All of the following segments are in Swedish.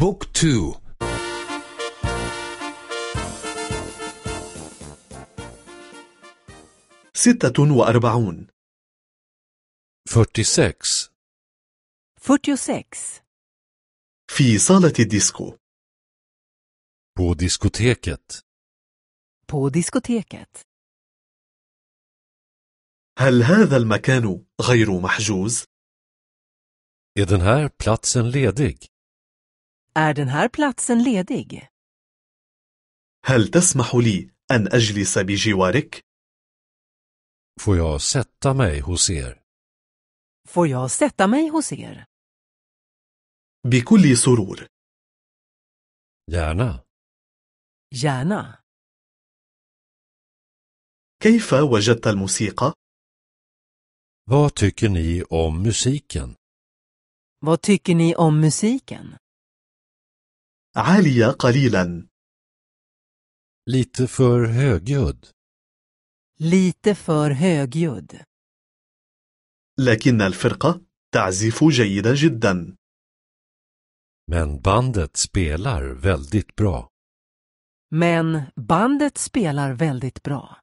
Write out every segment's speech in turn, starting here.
بوك تو ستة واربعون فورتي سيكس فورتي سيكس في صالة الديسكو بو ديسكو ديسكوتيكت بو ديسكو ديسكوتيكت هل هذا المكان غير محجوز؟ إذن هاي بلاتسن ليديك Är den här platsen ledig? هل تسمح لي أن أجلس بجوارك؟ Får jag sätta mig hos er? Får jag sätta mig hos er? بكل سرور Gärna. Gärna. كيف وجدت الموسيقى؟ Vad tycker ni om musiken? Vad tycker ni om musiken? عالية قليلا. Lite för högljudd. Lite för högljudd. لكن الفرقة تعزف جيدة جدا. Men bandet spelar väldigt bra. Men bandet spelar väldigt bra.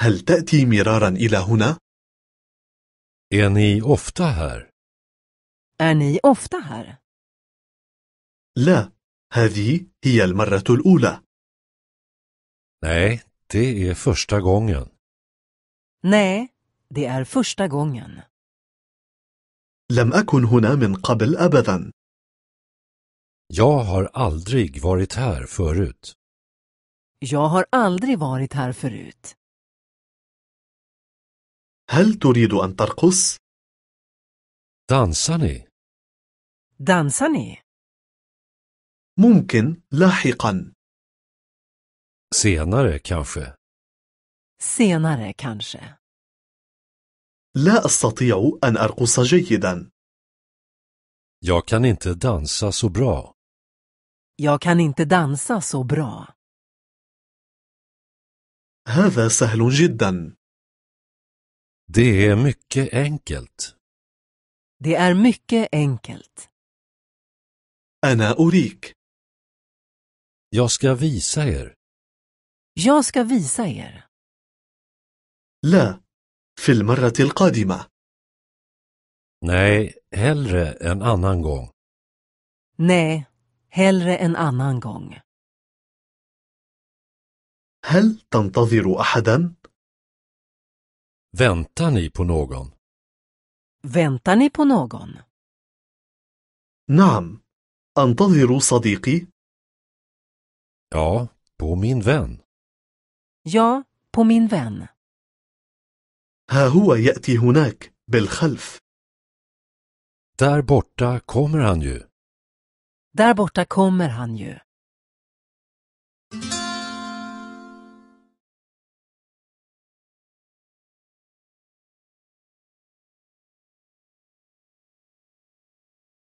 هل تأتي مرارا إلى هنا؟ Är ni ofta här? Är ni ofta här? لا, هذه هي المرة الأولى. Nej, det är första gången. Nej, det är första gången. لم أكن هنا من قبل أبدا. Jag har aldrig varit här förut. Jag har aldrig varit här förut. هل تريد أن ترقص؟ Dansar ni? Dansar ni? ممكن لاحقا Senare kanske. Senare kanske. لا أستطيع أن أرقص جيدا. Jag kan inte dansa så bra. Jag kan inte dansa så bra. هذا سهل جدا. Det är mycket enkelt. Det är mycket enkelt. أنا أريك. Jag ska visa er. Jag ska visa er. لا في المرة القادمة. Nej, hellre en annan gång. Nej, hellre en annan gång. هل تنتظر أحدا؟ Väntar ni på någon? Väntar ni på någon? نعم، أنتظر صديقي Ja, på min vän. Ja, på min vän. ها هو يأتي هناك بالخلف. Där borta kommer han ju. Där borta kommer han ju.